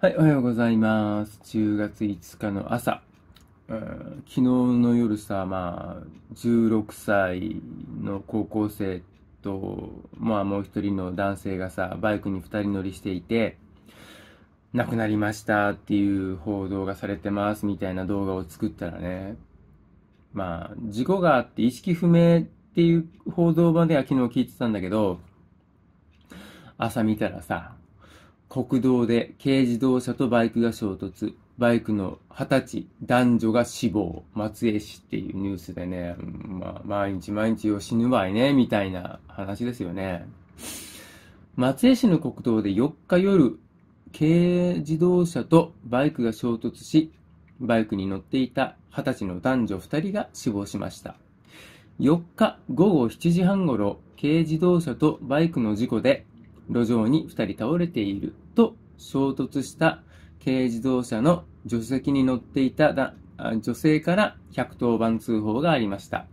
はい、おはようございます。10月5日の朝。昨日の夜さ、まあ、16歳の高校生と、まあ、もう一人の男性がさ、バイクに二人乗りしていて、亡くなりましたっていう報道がされてますみたいな動画を作ったらね、まあ、事故があって意識不明っていう報道までは昨日聞いてたんだけど、朝見たらさ、国道で軽自動車とバイクが衝突。バイクの20歳男女が死亡。松江市っていうニュースでね、まあ、毎日毎日を死ぬわいね、みたいな話ですよね。松江市の国道で4日夜、軽自動車とバイクが衝突し、バイクに乗っていた20歳の男女2人が死亡しました。4日午後7時半ごろ、軽自動車とバイクの事故で路上に2人倒れている衝突した軽自動車の助手席に乗っていた女性から110番通報がありました。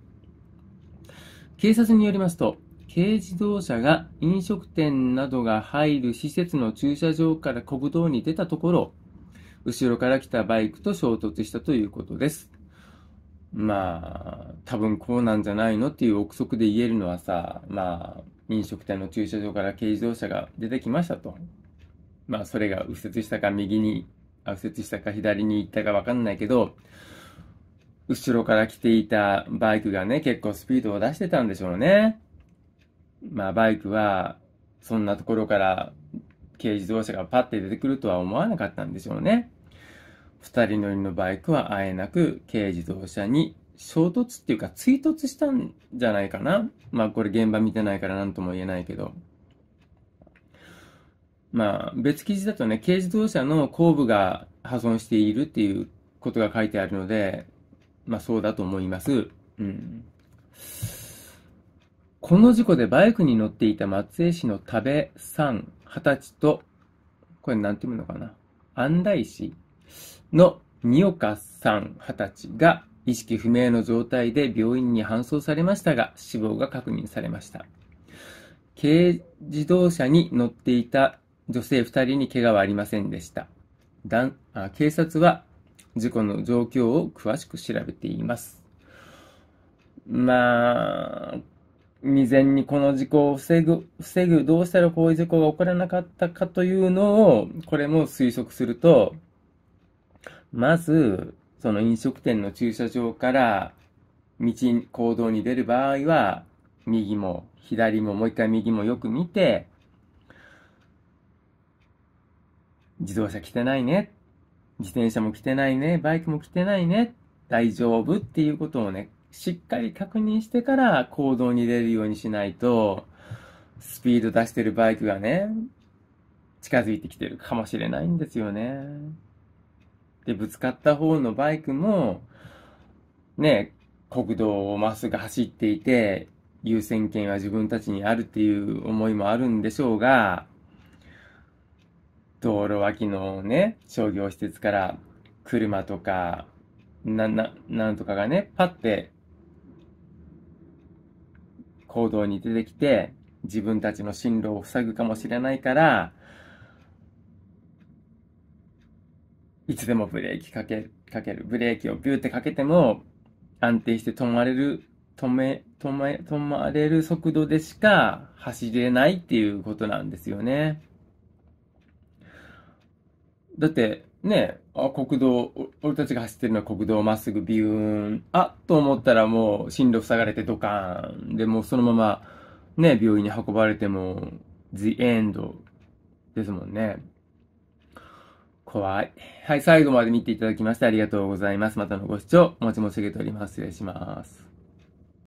警察によりますと、軽自動車が飲食店などが入る施設の駐車場から国道に出たところ、後ろから来たバイクと衝突したということです。まあ、多分こうなんじゃないのっていう憶測で言えるのはさ、まあ、飲食店の駐車場から軽自動車が出てきましたと。まあそれが右折したか右に、右折したか左に行ったかわかんないけど、後ろから来ていたバイクがね、結構スピードを出してたんでしょうね。まあバイクは、そんなところから軽自動車がパッて出てくるとは思わなかったんでしょうね。2人乗りのバイクはあえなく軽自動車に衝突っていうか追突したんじゃないかな。まあこれ現場見てないから何とも言えないけど。まあ、別記事だとね、軽自動車の後部が破損しているっていうことが書いてあるので、まあそうだと思います。うん。この事故でバイクに乗っていた松江市の田部さん、二十歳と、これなんていうのかな、安大市の二岡さん、二十歳が意識不明の状態で病院に搬送されましたが、死亡が確認されました。軽自動車に乗っていた女性2人に怪我はありませんでした。警察は事故の状況を詳しく調べています。まあ、未然にこの事故を防ぐ、防ぐ、どうしたらこういう事故が起こらなかったかというのを、これも推測すると、まず、その飲食店の駐車場から道、行動に出る場合は、右も左ももう一回右もよく見て、自動車来てないね。自転車も来てないね。バイクも来てないね。大丈夫っていうことをね、しっかり確認してから行動に出るようにしないと、スピード出してるバイクがね、近づいてきてるかもしれないんですよね。で、ぶつかった方のバイクも、ね、国道をまっすぐ走っていて、優先権は自分たちにあるっていう思いもあるんでしょうが、道路脇のね、商業施設から車とか、な、な、なんとかがね、パッて、行動に出てきて、自分たちの進路を塞ぐかもしれないから、いつでもブレーキかけ、かける。ブレーキをビューってかけても、安定して止まれる、止め、止め、止まれる速度でしか走れないっていうことなんですよね。だってね、あ、国道、俺たちが走ってるのは国道をまっすぐビューン、あ、と思ったらもう進路塞がれてドカーン。で、もうそのままね、病院に運ばれても、the end ですもんね。怖い。はい、最後まで見ていただきましてありがとうございます。またのご視聴お待ち申し上げております。失礼します。